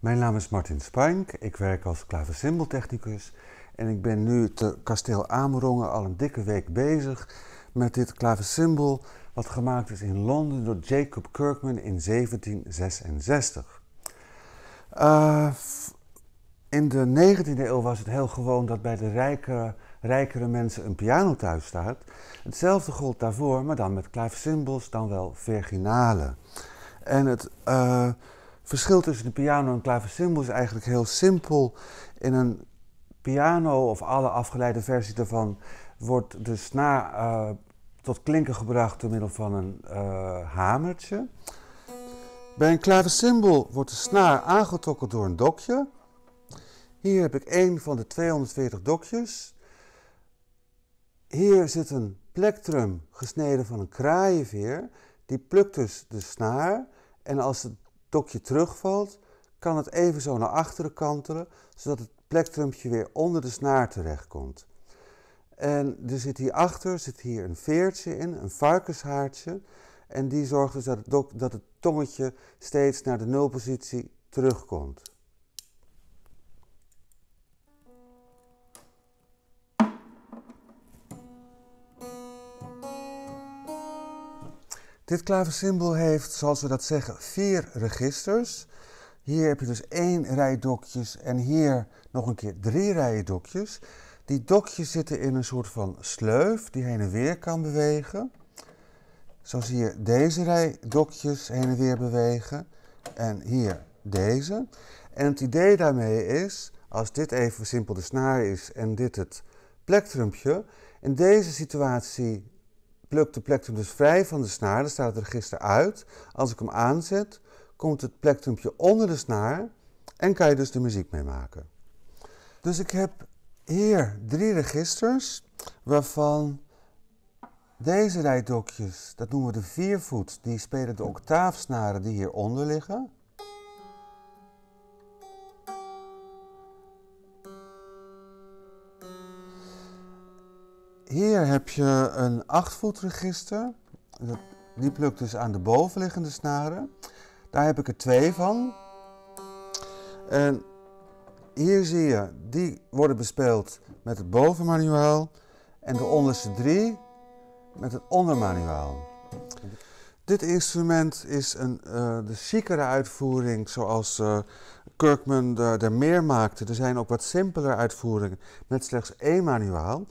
Mijn naam is Martin Spank, ik werk als klaversymboltechnicus en ik ben nu te kasteel Amerongen al een dikke week bezig met dit klaversymbol wat gemaakt is in Londen door Jacob Kirkman in 1766. Eh, in de 19e eeuw was het heel gewoon dat bij de rijke, rijkere mensen een piano thuis staat. Hetzelfde gold daarvoor, maar dan met klaversymbols, dan wel virginalen. En het... Eh, verschil tussen de piano en klaversymbol is eigenlijk heel simpel. In een piano of alle afgeleide versies daarvan wordt de dus snaar eh, tot klinken gebracht door middel van een eh, hamertje. Bij een klaversymbol wordt de snaar aangetrokken door een dokje. Hier heb ik één van de 240 dokjes. Hier zit een plectrum gesneden van een kraaienveer. Die plukt dus de snaar. En als het Tokje terugvalt, kan het even zo naar achteren kantelen, zodat het plektrumpje weer onder de snaar terechtkomt. En er zit hierachter zit hier een veertje in, een varkenshaartje. En die zorgt dus dat het, dat het tongetje steeds naar de nulpositie terugkomt. Dit klaversymbool heeft, zoals we dat zeggen, vier registers. Hier heb je dus één rij dokjes en hier nog een keer drie rijen dokjes. Die dokjes zitten in een soort van sleuf die heen en weer kan bewegen. Zo zie je deze rij dokjes heen en weer bewegen en hier deze. En het idee daarmee is, als dit even simpel de snaar is en dit het plektrumpje, in deze situatie plukt de plectrum dus vrij van de snaar, dan staat het register uit. Als ik hem aanzet, komt het plectrumpje onder de snaar en kan je dus de muziek mee maken. Dus ik heb hier drie registers, waarvan deze rijdokjes, dat noemen we de viervoet, die spelen de octaafsnaren die hieronder liggen. Hier heb je een achtvoetregister. Die plukt dus aan de bovenliggende snaren. Daar heb ik er twee van. En hier zie je, die worden bespeeld met het bovenmanuaal. En de onderste drie met het ondermanuaal. Dit instrument is een, eh, de ziekere uitvoering zoals eh, Kirkman er meer maakte. Er zijn ook wat simpelere uitvoeringen met slechts één manuaal.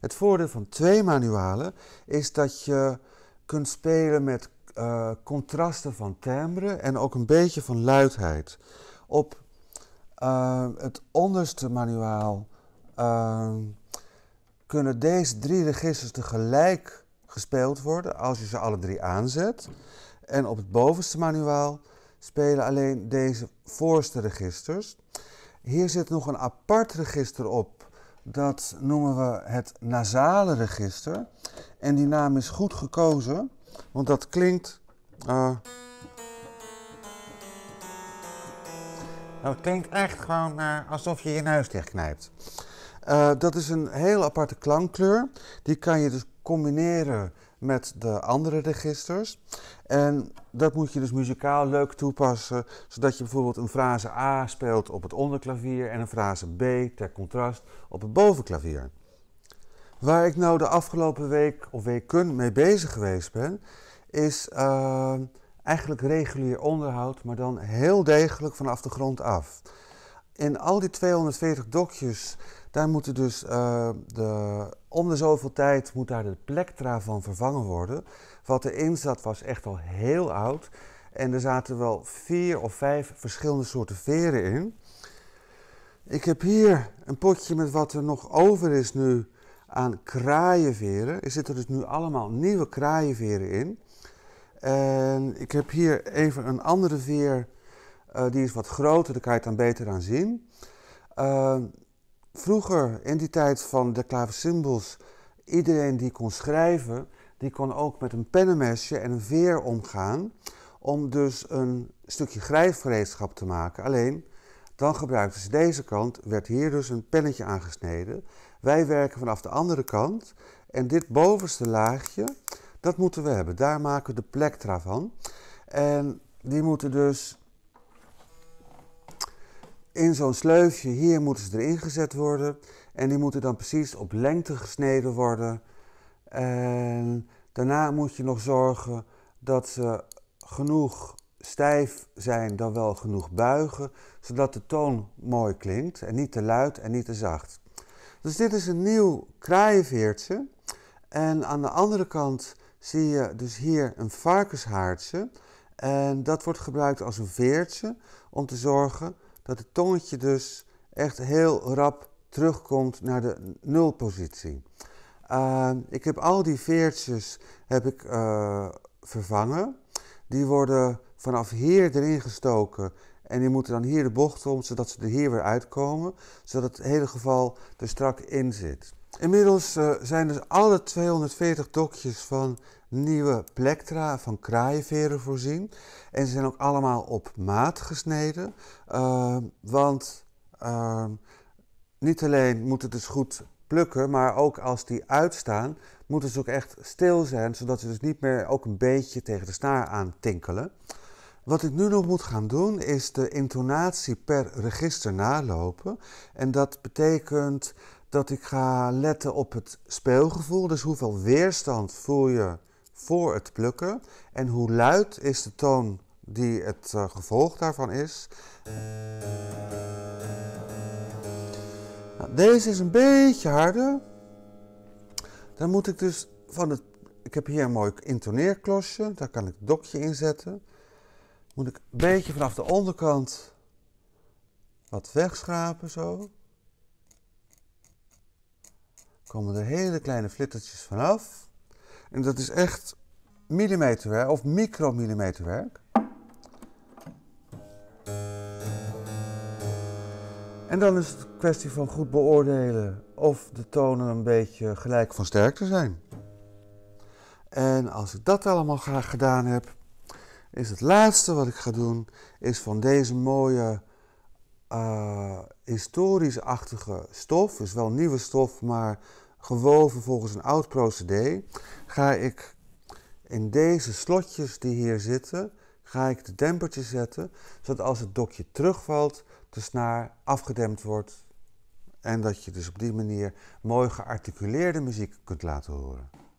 Het voordeel van twee manualen is dat je kunt spelen met eh, contrasten van timbre en ook een beetje van luidheid. Op eh, het onderste manuaal ehm, kunnen deze drie registers tegelijk gespeeld worden als je ze alle drie aanzet. En op het bovenste manuaal spelen alleen deze voorste registers. Hier zit nog een apart register op dat noemen we het nasale register. En die naam is goed gekozen, want dat klinkt. Uh... dat klinkt echt gewoon eh, alsof je je neus dichtknijpt. Eh, dat is een heel aparte klankkleur. Die kan je dus combineren met de andere registers. En dat moet je dus muzikaal leuk toepassen, zodat je bijvoorbeeld een frase A speelt op het onderklavier en een frase B ter contrast op het bovenklavier. Waar ik nou de afgelopen week of weken mee bezig geweest ben, is eh, eigenlijk regulier onderhoud, maar dan heel degelijk vanaf de grond af. In al die 240 dokjes daar moeten dus eh, de, om de zoveel tijd moet daar de plektra van vervangen worden. Wat erin zat was echt al heel oud. En er zaten wel vier of vijf verschillende soorten veren in. Ik heb hier een potje met wat er nog over is nu aan kraaienveren. Er zitten dus nu allemaal nieuwe kraaienveren in. En ik heb hier even een andere veer, eh, die is wat groter, daar kan je het dan beter aan zien. Uh, Vroeger, in die tijd van de symbels. iedereen die kon schrijven, die kon ook met een pennenmesje en een veer omgaan om dus een stukje grijfgereedschap te maken. Alleen, dan gebruikten ze deze kant, werd hier dus een pennetje aangesneden. Wij werken vanaf de andere kant en dit bovenste laagje, dat moeten we hebben. Daar maken we de plektra van. En die moeten dus in zo'n sleufje, hier moeten ze erin gezet worden. En die moeten dan precies op lengte gesneden worden. En daarna moet je nog zorgen dat ze genoeg stijf zijn, dan wel genoeg buigen, zodat de toon mooi klinkt en niet te luid en niet te zacht. Dus dit is een nieuw kraaienveertje. En aan de andere kant zie je dus hier een varkenshaartje. En dat wordt gebruikt als een veertje om te zorgen dat het tongetje dus echt heel rap terugkomt naar de nulpositie. Uh, ik heb al die veertjes heb ik, eh, vervangen. Die worden vanaf hier erin gestoken en die moeten dan hier de bocht om, zodat ze er hier weer uitkomen, zodat het hele geval er strak in zit. Inmiddels eh, zijn dus alle 240 dokjes van nieuwe plektra van kraaienveren voorzien. En ze zijn ook allemaal op maat gesneden. Ehm, want ehm, niet alleen moet het dus goed plukken, maar ook als die uitstaan, moeten ze ook echt stil zijn, zodat ze dus niet meer ook een beetje tegen de snaar aan tinkelen. Wat ik nu nog moet gaan doen, is de intonatie per register nalopen. En dat betekent dat ik ga letten op het speelgevoel. Dus hoeveel weerstand voel je voor het plukken en hoe luid is de toon die het eh, gevolg daarvan is. Nou, deze is een beetje harder. Dan moet ik dus van het. Ik heb hier een mooi intoneerklosje, daar kan ik het dokje in zetten. Moet ik een beetje vanaf de onderkant wat wegschrapen zo. Komen er hele kleine flittertjes vanaf. En dat is echt millimeterwerk of micromillimeterwerk. En dan is het kwestie van goed beoordelen of de tonen een beetje gelijk van sterkte zijn. En als ik dat allemaal graag gedaan heb, is het laatste wat ik ga doen, is van deze mooie uh, historisch-achtige stof. is wel nieuwe stof, maar gewoven volgens een oud procedé, ga ik in deze slotjes die hier zitten, ga ik de dempertjes zetten, zodat als het dokje terugvalt, de snaar afgedempt wordt en dat je dus op die manier mooi gearticuleerde muziek kunt laten horen.